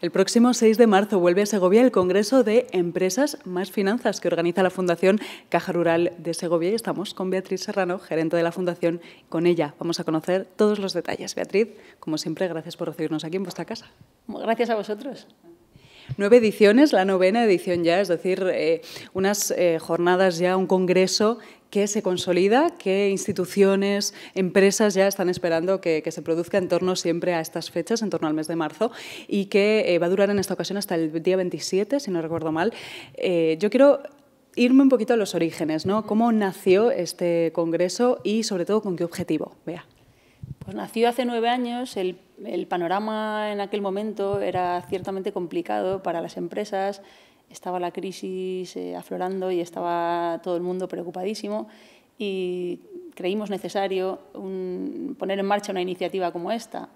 El próximo 6 de marzo vuelve a Segovia el Congreso de Empresas más Finanzas que organiza la Fundación Caja Rural de Segovia y estamos con Beatriz Serrano, gerente de la Fundación. Con ella vamos a conocer todos los detalles. Beatriz, como siempre, gracias por recibirnos aquí en vuestra casa. Gracias a vosotros nueve ediciones, la novena edición ya, es decir, eh, unas eh, jornadas ya, un congreso que se consolida, que instituciones, empresas ya están esperando que, se produzca en torno siempre a estas fechas, en torno al mes de marzo, y que eh, va a durar en esta ocasión hasta el día 27, si no recuerdo mal. yo quiero irme un poquito a los orígenes, ¿no? ¿Cómo nació este congreso y sobre todo con qué objetivo? Vea. Pues nació hace nueve años, el, panorama en aquel momento era ciertamente complicado para las empresas, estaba la crisis eh, aflorando y estaba todo el mundo preocupadísimo y creímos necesario poner en marcha una iniciativa como esta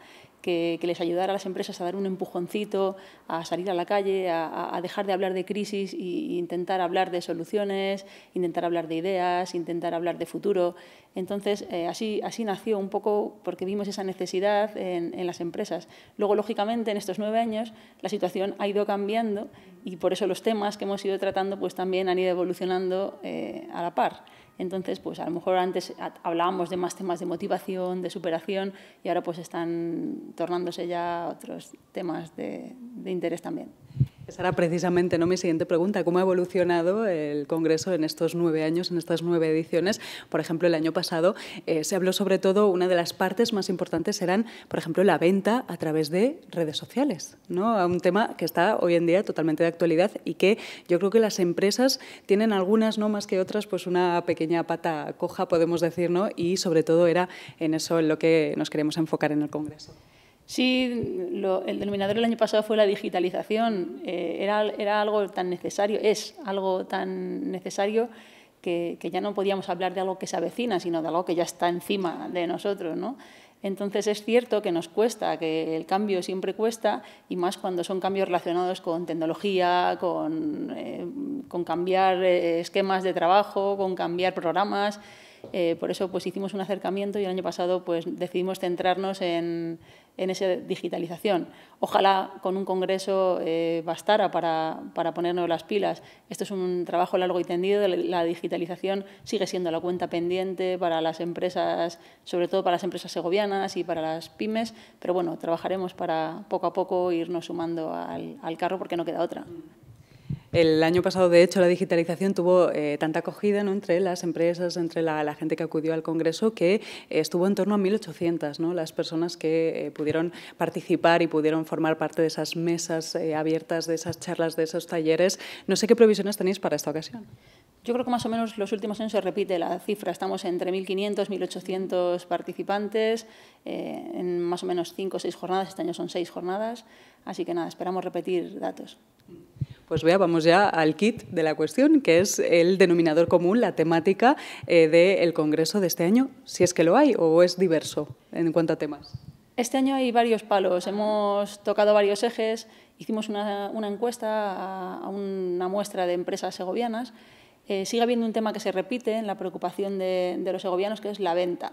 que, les ayudara a las empresas a dar un empujoncito, a salir a la calle, a, dejar de hablar de crisis e intentar hablar de soluciones, intentar hablar de ideas, intentar hablar de futuro. Entonces, eh, así, nació un poco porque vimos esa necesidad en, las empresas. Luego, lógicamente, en estos nueve años la situación ha ido cambiando y por eso los temas que hemos ido tratando pues, también han ido evolucionando eh, a la par. Entonces, pues a lo mejor antes hablábamos de más temas de motivación, de superación, y ahora pues están tornándose ya otros temas de, de interés también. Esa era precisamente ¿no? mi siguiente pregunta. ¿Cómo ha evolucionado el Congreso en estos nueve años, en estas nueve ediciones? Por ejemplo, el año pasado eh, se habló sobre todo, una de las partes más importantes eran, por ejemplo, la venta a través de redes sociales. ¿no? Un tema que está hoy en día totalmente de actualidad y que yo creo que las empresas tienen algunas, no más que otras, pues una pequeña pata coja, podemos decir, ¿no? y sobre todo era en eso en lo que nos queremos enfocar en el Congreso. Sí, el denominador del año pasado fue la digitalización. Eh, era, algo tan necesario, es algo tan necesario que, ya no podíamos hablar de algo que se avecina, sino de algo que ya está encima de nosotros. ¿no? Entonces es cierto que nos cuesta, que el cambio siempre cuesta, y más cuando son cambios relacionados con tecnología, con eh, cambiar eh, esquemas de trabajo, con cambiar programas. Eh, por eso pues, hicimos un acercamiento y el año pasado pues, decidimos centrarnos en, esa digitalización. Ojalá con un congreso eh, bastara para, ponernos las pilas. Esto es un trabajo largo y tendido. La digitalización sigue siendo la cuenta pendiente para las empresas, sobre todo para las empresas segovianas y para las pymes. Pero bueno, trabajaremos para poco a poco irnos sumando al carro porque no queda otra. El año pasado, de hecho, la digitalización tuvo eh, tanta acogida entre las empresas, entre la, gente que acudió al Congreso, que eh, estuvo en torno a 1.800 ¿no? las personas que eh, pudieron participar y pudieron formar parte de esas mesas abiertas, de esas charlas, de esos talleres. No sé qué previsiones tenéis para esta ocasión. Yo creo que más o menos los últimos años se repite la cifra. Estamos entre 1.500, 1.800 participantes en más o menos 5 o 6 jornadas. Este año son 6 jornadas. Así que nada, esperamos repetir datos. Pues vea, vamos ya al kit de la cuestión, que es el denominador común, la temática eh, del Congreso de este año, si es que lo hay o es diverso en cuanto a temas. Este año hay varios palos, hemos tocado varios ejes, hicimos una, encuesta a, una muestra de empresas segovianas. Eh, sigue habiendo un tema que se repite en la preocupación de, de los segovianos, que es la venta.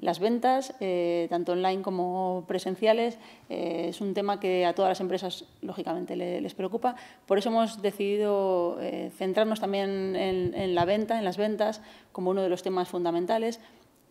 Las ventas, eh, tanto online como presenciales, eh, es un tema que a todas las empresas, lógicamente, les, preocupa. Por eso hemos decidido eh, centrarnos también en, la venta, en las ventas, como uno de los temas fundamentales.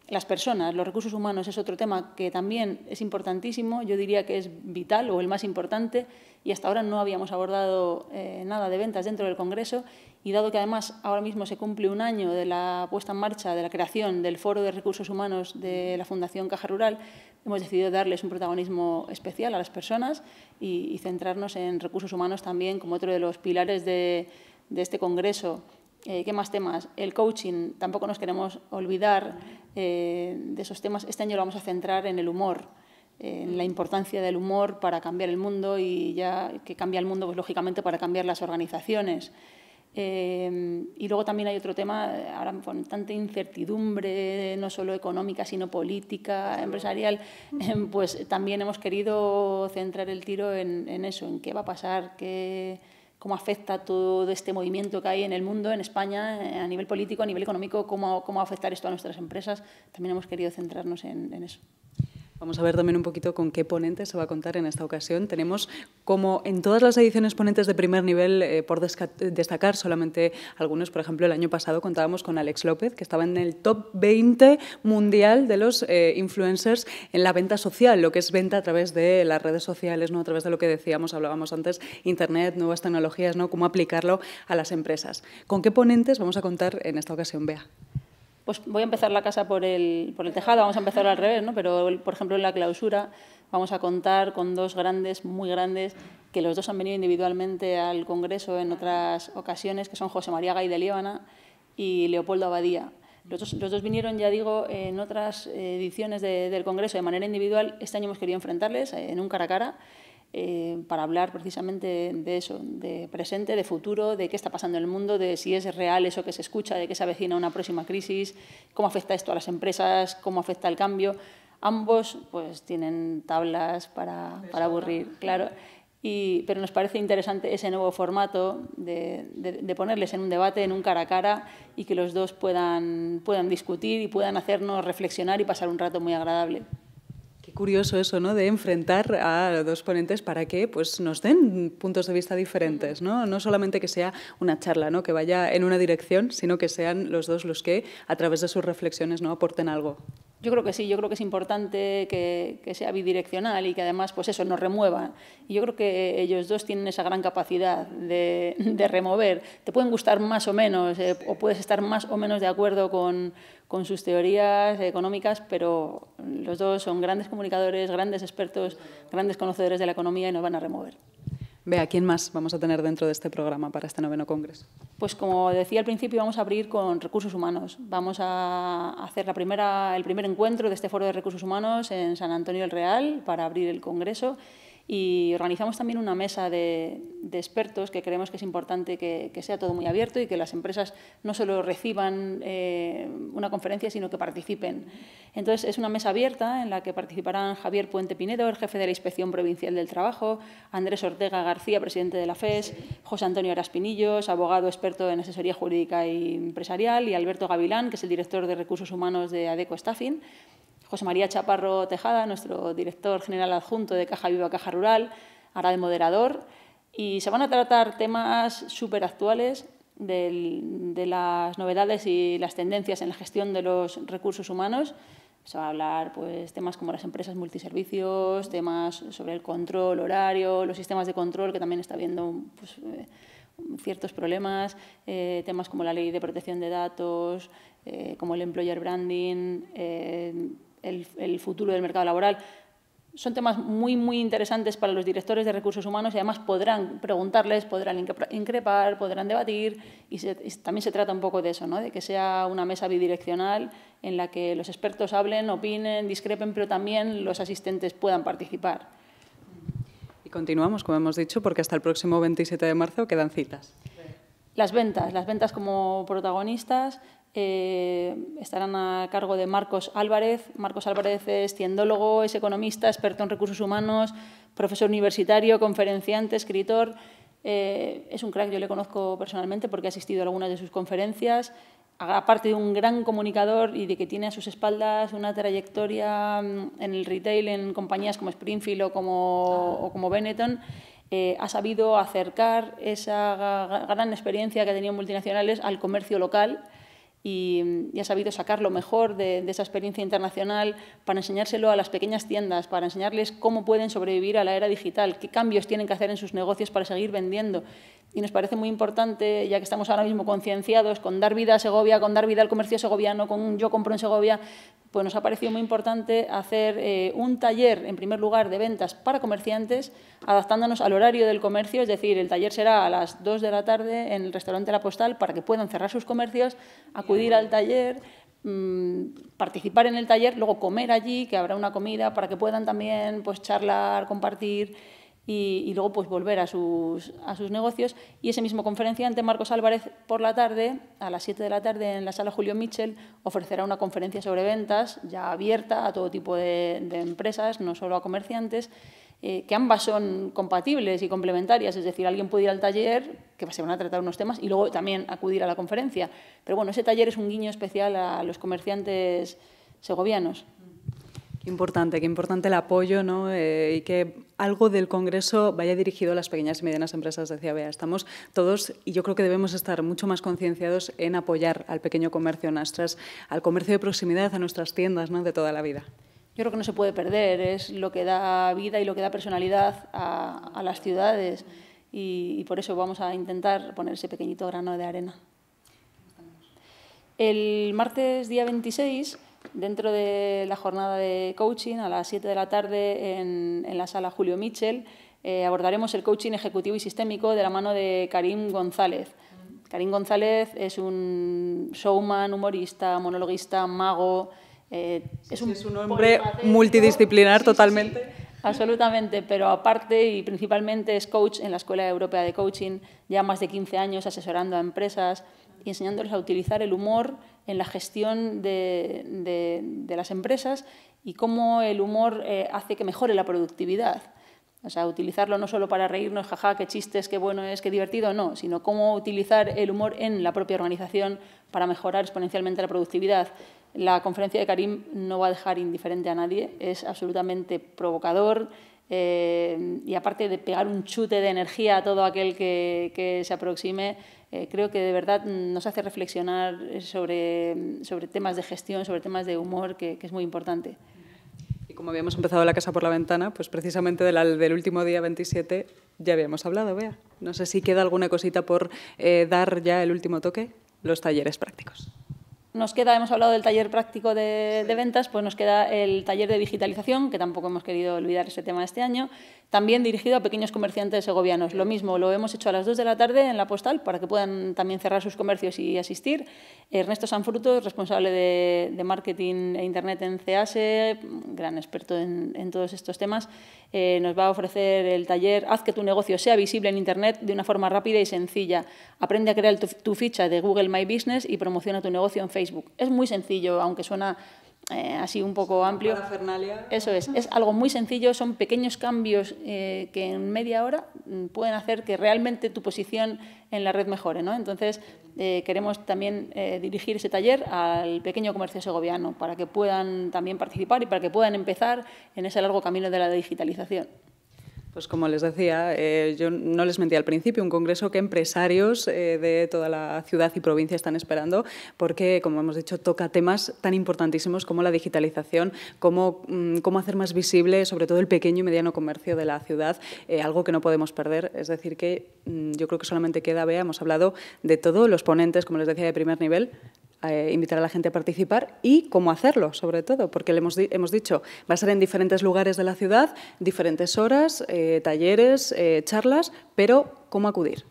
Las personas, los recursos humanos es otro tema que también es importantísimo, yo diría que es vital o el más importante y hasta ahora no habíamos abordado nada de ventas dentro del Congreso y dado que además ahora mismo se cumple un año de la puesta en marcha, de la creación del Foro de Recursos Humanos de la Fundación Caja Rural, hemos decidido darles un protagonismo especial a las personas y, centrarnos en recursos humanos también como otro de los pilares de, este Congreso. Eh, ¿Qué más temas? El coaching, tampoco nos queremos olvidar eh, de esos temas. Este año lo vamos a centrar en el humor en la importancia del humor para cambiar el mundo y ya que cambia el mundo, pues lógicamente para cambiar las organizaciones. Em, y luego también hay otro tema, ahora con tanta incertidumbre, no solo económica, sino política, empresarial, em, pues también hemos querido centrar el tiro en, eso, en qué va a pasar, cómo afecta todo este movimiento que hay en el mundo, en España, eh, a nivel político, a nivel económico, cómo, va a afectar esto a nuestras empresas. También hemos querido centrarnos en eso. Vamos a ver también un poquito con qué ponentes se va a contar en esta ocasión. Tenemos, como en todas las ediciones, ponentes de primer nivel, eh, por destacar solamente algunos. Por ejemplo, el año pasado contábamos con Alex López, que estaba en el top 20 mundial de los eh, influencers en la venta social, lo que es venta a través de las redes sociales, ¿no? a través de lo que decíamos, hablábamos antes, Internet, nuevas tecnologías, ¿no? cómo aplicarlo a las empresas. ¿Con qué ponentes vamos a contar en esta ocasión, Bea? pues voy a empezar la casa por el, tejado, vamos a empezar al revés, ¿no? Pero, por ejemplo, en la clausura vamos a contar con dos grandes, muy grandes, que los dos han venido individualmente al Congreso en otras ocasiones, que son José María Gay de Líbana y Leopoldo Abadía. Los dos, vinieron, ya digo, en otras eh, ediciones del Congreso de manera individual. Este año hemos querido enfrentarles eh, en un cara a cara eh, para hablar precisamente de eso, de presente, de futuro, de qué está pasando en el mundo, de si es real eso que se escucha, de que se avecina una próxima crisis, cómo afecta esto a las empresas, cómo afecta el cambio. Ambos pues, tienen tablas para, para aburrir, claro. Y, pero nos parece interesante ese nuevo formato de, de, de, ponerles en un debate, en un cara a cara, y que los dos puedan, puedan discutir y puedan hacernos reflexionar y pasar un rato muy agradable curioso eso, ¿no? De enfrentar a dos ponentes para que pues, nos den puntos de vista diferentes, ¿no? No solamente que sea una charla, ¿no? Que vaya en una dirección, sino que sean los dos los que, a través de sus reflexiones, ¿no? aporten algo. Yo creo que sí, yo creo que es importante que, sea bidireccional y que además pues eso nos remueva. Y yo creo que ellos dos tienen esa gran capacidad de, remover. Te pueden gustar más o menos, eh, o puedes estar más o menos de acuerdo con, sus teorías económicas, pero los dos son grandes comunicadores, grandes expertos, grandes conocedores de la economía y nos van a remover. Vea, ¿quién más vamos a tener dentro de este programa para este noveno congreso? Pues como decía al principio, vamos a abrir con recursos humanos. Vamos a hacer la primera, el primer encuentro de este foro de recursos humanos en San Antonio del Real para abrir el congreso y organizamos también una mesa de, expertos que creemos que es importante que, sea todo muy abierto y que las empresas no solo reciban eh, una conferencia, sino que participen. Entonces, es una mesa abierta en la que participarán Javier Puente Pinedo, el jefe de la Inspección Provincial del Trabajo, Andrés Ortega García, presidente de la FES, José Antonio Araspinillos, abogado experto en asesoría jurídica y empresarial, y Alberto Gavilán, que es el director de Recursos Humanos de ADECO Staffing. José María Chaparro Tejada, nuestro director general adjunto de Caja Viva Caja Rural, hará de moderador. Y se van a tratar temas súper actuales de las novedades y las tendencias en la gestión de los recursos humanos. Se va a hablar pues, temas como las empresas multiservicios, temas sobre el control horario, los sistemas de control, que también está viendo pues, eh, ciertos problemas, eh, temas como la ley de protección de datos, eh, como el employer branding, el, futuro del mercado laboral, son temas muy, muy interesantes para los directores de recursos humanos y además podrán preguntarles, podrán increpar, podrán debatir y, también se trata un poco de eso, ¿no? de que sea una mesa bidireccional en la que los expertos hablen, opinen, discrepen, pero también los asistentes puedan participar. Y continuamos, como hemos dicho, porque hasta el próximo 27 de marzo quedan citas. Las ventas, las ventas como protagonistas, eh, estarán a cargo de Marcos Álvarez. Marcos Álvarez es ciendólogo, es economista, experto en recursos humanos, profesor universitario, conferenciante, escritor. Eh, es un crack, yo le conozco personalmente porque he asistido a algunas de sus conferencias. Aparte de un gran comunicador y de que tiene a sus espaldas una trayectoria mm, en el retail, en compañías como Springfield o como, como Benetton, eh, ha sabido acercar esa gran experiencia que ha tenido multinacionales al comercio local y, ha sabido sacar lo mejor de, de, esa experiencia internacional para enseñárselo a las pequeñas tiendas, para enseñarles cómo pueden sobrevivir a la era digital, qué cambios tienen que hacer en sus negocios para seguir vendiendo. Y nos parece muy importante, ya que estamos ahora mismo concienciados, con dar vida a Segovia, con dar vida al comercio segoviano, con un yo compro en Segovia, pues nos ha parecido muy importante hacer eh, un taller, en primer lugar, de ventas para comerciantes, adaptándonos al horario del comercio, es decir, el taller será a las 2 de la tarde en el restaurante La Postal para que puedan cerrar sus comercios, acudir al taller, mm, participar en el taller, luego comer allí, que habrá una comida para que puedan también pues charlar, compartir y, luego pues volver a sus, a sus negocios. Y ese mismo conferenciante, Marcos Álvarez, por la tarde, a las 7 de la tarde en la sala Julio Mitchell, ofrecerá una conferencia sobre ventas ya abierta a todo tipo de, empresas, no solo a comerciantes. Eh, que ambas son compatibles y complementarias, es decir, alguien puede ir al taller, que se van a tratar unos temas, y luego también acudir a la conferencia. Pero bueno, ese taller es un guiño especial a los comerciantes segovianos. Importante, que importante el apoyo ¿no? Eh, y que algo del Congreso vaya dirigido a las pequeñas y medianas empresas, decía Bea. Estamos todos, y yo creo que debemos estar mucho más concienciados en apoyar al pequeño comercio, nuestras, al comercio de proximidad, a nuestras tiendas ¿no? de toda la vida. Yo creo que no se puede perder, es lo que da vida y lo que da personalidad a, las ciudades y, y por eso vamos a intentar poner ese pequeñito grano de arena. El martes día 26 dentro de la jornada de coaching a las 7 de la tarde en, la sala Julio Mitchell. Eh, abordaremos el coaching ejecutivo y sistémico de la mano de Karim González. Karim González es un showman, humorista, monologuista, mago. Eh, es, un, hombre multidisciplinar totalmente. absolutamente, pero aparte y principalmente es coach en la Escuela Europea de Coaching, ya más de 15 años asesorando a empresas y enseñándoles a utilizar el humor en la gestión de, las empresas y cómo el humor eh, hace que mejore la productividad. O sea, utilizarlo no solo para reírnos, jaja, qué chistes, qué bueno es, qué divertido, no, sino cómo utilizar el humor en la propia organización para mejorar exponencialmente la productividad. La conferencia de Karim no va a dejar indiferente a nadie, es absolutamente provocador eh, y aparte de pegar un chute de energía a todo aquel que se aproxime, eh, creo que de verdad nos hace reflexionar sobre, sobre temas de gestión, sobre temas de humor, que, es muy importante. Y como habíamos empezado La Casa por la Ventana, pues precisamente del, del último día 27 ya habíamos hablado, vea. No sé si queda alguna cosita por eh, dar ya el último toque, los talleres prácticos. Nos queda, hemos hablado del taller práctico de, de, ventas, pues nos queda el taller de digitalización, que tampoco hemos querido olvidar ese tema este año. También dirigido a pequeños comerciantes segovianos. Lo mismo, lo hemos hecho a las 2 de la tarde en la postal para que puedan también cerrar sus comercios y asistir. Ernesto Sanfruto, responsable de, marketing e internet en CEASE, gran experto en, todos estos temas, eh, nos va a ofrecer el taller Haz que tu negocio sea visible en internet de una forma rápida y sencilla. Aprende a crear tu ficha de Google My Business y promociona tu negocio en Facebook. Es muy sencillo, aunque suena eh, así un poco amplio. Eso es, es algo muy sencillo, son pequeños cambios eh, que en media hora mm, pueden hacer que realmente tu posición en la red mejore. ¿no? Entonces, eh, queremos también dirigir ese taller al pequeño comercio segoviano para que puedan también participar y para que puedan empezar en ese largo camino de la digitalización. Pues como les decía, eh, yo no les mentí al principio, un congreso que empresarios eh, de toda la ciudad y provincia están esperando, porque, como hemos dicho, toca temas tan importantísimos como la digitalización, mm, cómo hacer más visible, sobre todo, el pequeño y mediano comercio de la ciudad, eh, algo que no podemos perder. Es decir, que mm, yo creo que solamente queda, vea, hemos hablado de todos los ponentes, como les decía, de primer nivel, eh, invitar a la gente a participar y cómo hacerlo, sobre todo, porque le hemos, hemos, dicho, va a ser en diferentes lugares de la ciudad, diferentes horas, eh, talleres, eh, charlas, pero cómo acudir.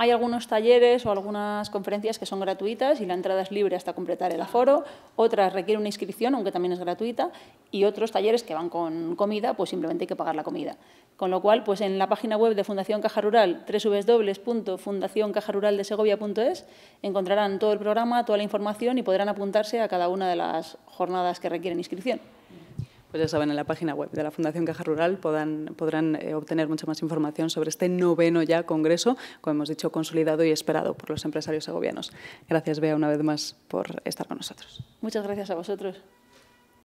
Hay algunos talleres o algunas conferencias que son gratuitas y la entrada es libre hasta completar el aforo, otras requieren una inscripción, aunque también es gratuita, y otros talleres que van con comida, pues simplemente hay que pagar la comida. Con lo cual, pues en la página web de Fundación Caja Rural, www.fundacioncajaruraldesegovia.es, encontrarán todo el programa, toda la información y podrán apuntarse a cada una de las jornadas que requieren inscripción pues ya saben, en la página web de la Fundación Caja Rural podrán eh, obtener mucha más información sobre este noveno ya congreso, como hemos dicho, consolidado y esperado por los empresarios segovianos. Gracias, Bea, una vez más por estar con nosotros. Muchas gracias a vosotros.